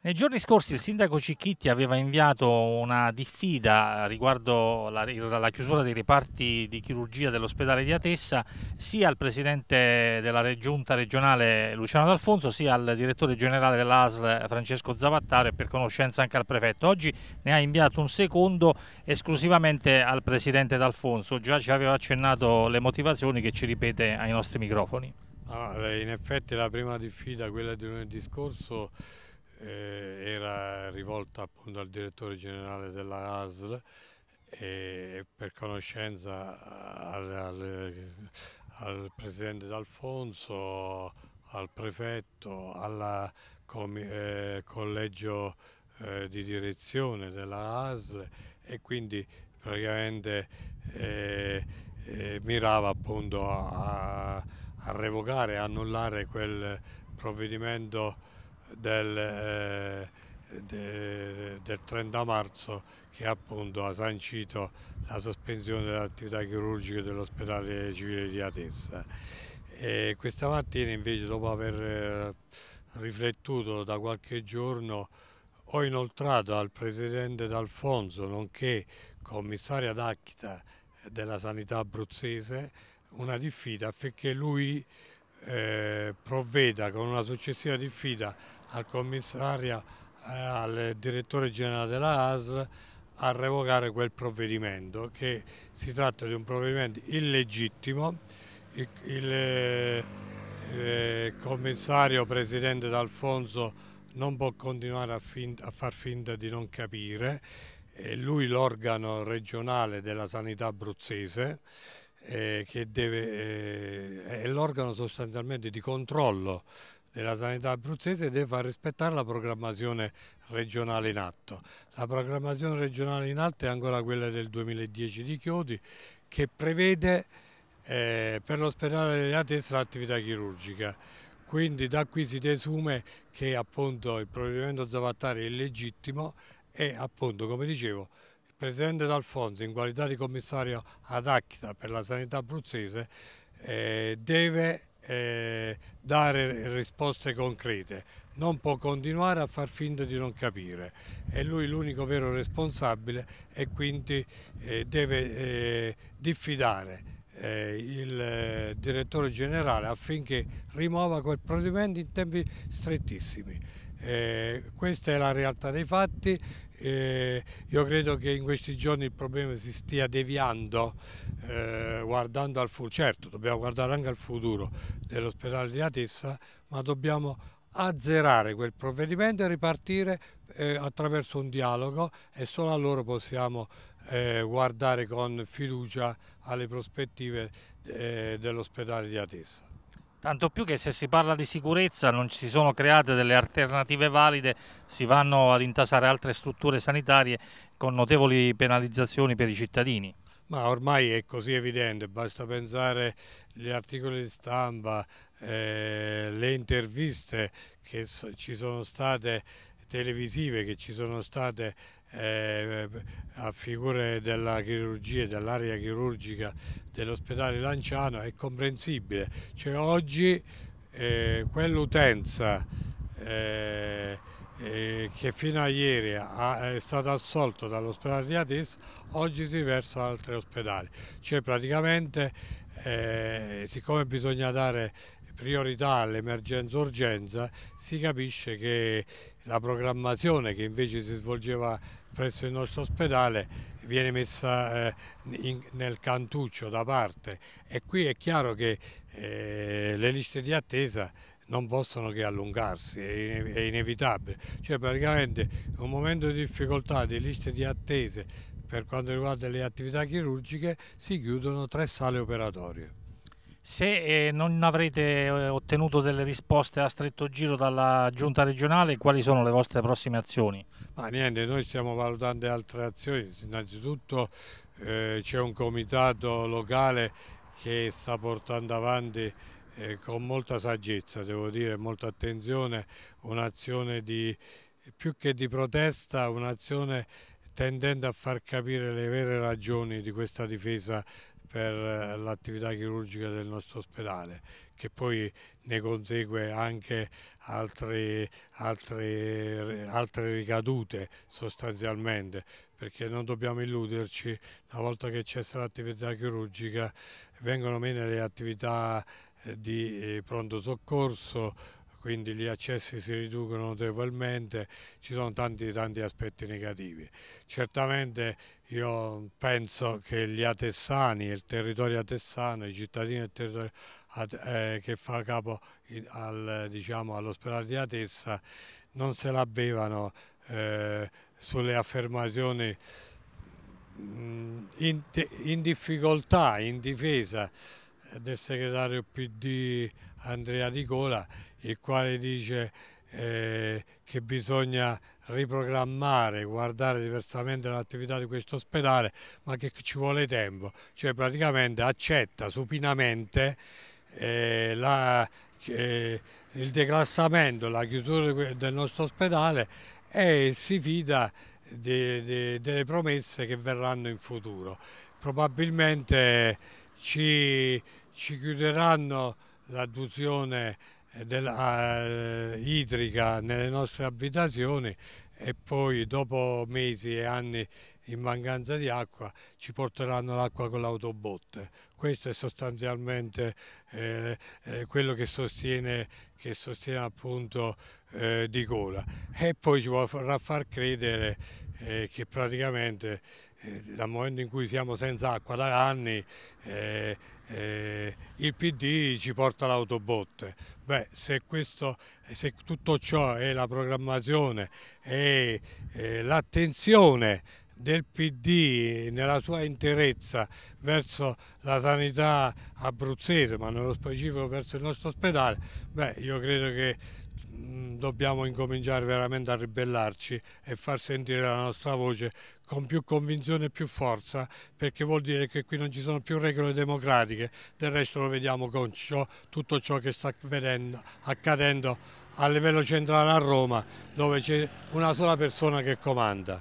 Nei giorni scorsi il sindaco Cicchitti aveva inviato una diffida riguardo la, la, chiusura dei reparti di chirurgia dell'ospedale di Atessa sia al presidente della giunta regionale Luciano D'Alfonso sia al direttore generale dell'ASL Francesco Zavattaro e per conoscenza anche al prefetto. Oggi ne ha inviato un secondo esclusivamente al presidente D'Alfonso, già ci aveva accennato le motivazioni che ci ripete ai nostri microfoni. Allora, ah, in effetti la prima diffida, quella di lunedì scorso eh, era rivolta appunto al direttore generale della ASL e per conoscenza al, al, al presidente D'Alfonso, al prefetto, al eh, collegio eh, di direzione della ASL e quindi praticamente eh, eh mirava appunto a, a revocare, a annullare quel provvedimento del, eh, de, del 30 marzo che appunto ha sancito la sospensione dell'attività chirurgica dell'ospedale civile di Atessa. E questa mattina invece dopo aver eh, riflettuto da qualche giorno ho inoltrato al Presidente D'Alfonso, nonché commissaria d'Acchita della sanità abruzzese, una diffida affinché lui eh, provveda con una successiva diffida al commissario, eh, al direttore generale della ASL a revocare quel provvedimento, che si tratta di un provvedimento illegittimo, il, il eh, eh, commissario presidente D'Alfonso non può continuare a, fin a far finta di non capire, è lui l'organo regionale della sanità abruzzese, eh, che deve, eh, è l'organo sostanzialmente di controllo della sanità abruzzese e deve far rispettare la programmazione regionale in atto. La programmazione regionale in atto è ancora quella del 2010 di Chiodi che prevede eh, per l'ospedale della Tesla l'attività chirurgica. Quindi da qui si desume che appunto il provvedimento Zavattari è illegittimo e appunto come dicevo Presidente D'Alfonso, in qualità di commissario ad Acchita per la sanità abruzzese, eh, deve eh, dare risposte concrete, non può continuare a far finta di non capire. È lui l'unico vero responsabile e quindi eh, deve eh, diffidare eh, il eh, direttore generale affinché rimuova quel provvedimento in tempi strettissimi. Eh, questa è la realtà dei fatti, eh, io credo che in questi giorni il problema si stia deviando eh, guardando al futuro, certo dobbiamo guardare anche al futuro dell'ospedale di Atessa, ma dobbiamo azzerare quel provvedimento e ripartire eh, attraverso un dialogo e solo allora possiamo eh, guardare con fiducia alle prospettive eh, dell'ospedale di Atessa. Tanto più che se si parla di sicurezza non si sono create delle alternative valide, si vanno ad intasare altre strutture sanitarie con notevoli penalizzazioni per i cittadini. Ma ormai è così evidente, basta pensare agli articoli di stampa, eh, le interviste che ci sono state televisive che ci sono state eh, a figure della chirurgia, e dell'area chirurgica dell'ospedale Lanciano è comprensibile. Cioè, oggi eh, quell'utenza eh, eh che fino a ieri ha, è stata assolta dall'ospedale di Atis, oggi si versa ad altri ospedali. Cioè praticamente eh, siccome bisogna dare priorità all'emergenza-urgenza si capisce che la programmazione che invece si svolgeva presso il nostro ospedale viene messa eh, in, nel cantuccio da parte e qui è chiaro che eh, le liste di attesa non possono che allungarsi, è, inevitabile. Cioè praticamente un momento di difficoltà di liste di attese per quanto riguarda le attività chirurgiche si chiudono tre sale operatorie. Se eh, non avrete eh, ottenuto delle risposte a stretto giro dalla giunta regionale, quali sono le vostre prossime azioni? Ma niente, noi stiamo valutando altre azioni. Innanzitutto eh, c'è un comitato locale che sta portando avanti eh, con molta saggezza, devo dire, molta attenzione, un'azione più che di protesta, un'azione tendendo a far capire le vere ragioni di questa difesa per eh, l'attività chirurgica del nostro ospedale che poi ne consegue anche altre, altre, altre ricadute sostanzialmente perché non dobbiamo illuderci una volta che cessa l'attività chirurgica vengono meno le attività eh, di eh, pronto soccorso quindi gli accessi si riducono notevolmente, ci sono tanti, tanti aspetti negativi. Certamente io penso che gli atessani, il territorio atessano, i cittadini del territorio eh, che fa capo al, diciamo, all'ospedale di Atessa non se la bevano eh, sulle affermazioni mm, in, in difficoltà, in difesa del segretario PD Andrea Nicola, il quale dice eh, che bisogna riprogrammare, guardare diversamente l'attività di questo ospedale, ma che ci vuole tempo, cioè praticamente accetta supinamente eh, la, eh, il declassamento, la chiusura del nostro ospedale e si fida de, de, delle promesse che verranno in futuro. Probabilmente ci, ci chiuderanno l'adduzione eh, della, eh, idrica nelle nostre abitazioni e poi dopo mesi e anni in mancanza di acqua ci porteranno l'acqua con l'autobotte. Questo è sostanzialmente eh, eh quello che sostiene, che sostiene appunto eh, Di Cola e poi ci vorrà far credere eh, che praticamente eh, dal momento in cui siamo senza acqua da anni eh, eh, il PD ci porta l'autobotte. Beh, se, questo, se, tutto ciò è la programmazione e eh, l'attenzione del PD nella sua interezza verso la sanità abruzzese, ma nello specifico verso il nostro ospedale, beh, io credo che Mm, dobbiamo incominciare veramente a ribellarci e far sentire la nostra voce con più convinzione e più forza perché vuol dire che qui non ci sono più regole democratiche, del resto lo vediamo con ciò, tutto ciò che sta vedendo, accadendo a livello centrale a Roma dove c'è una sola persona che comanda.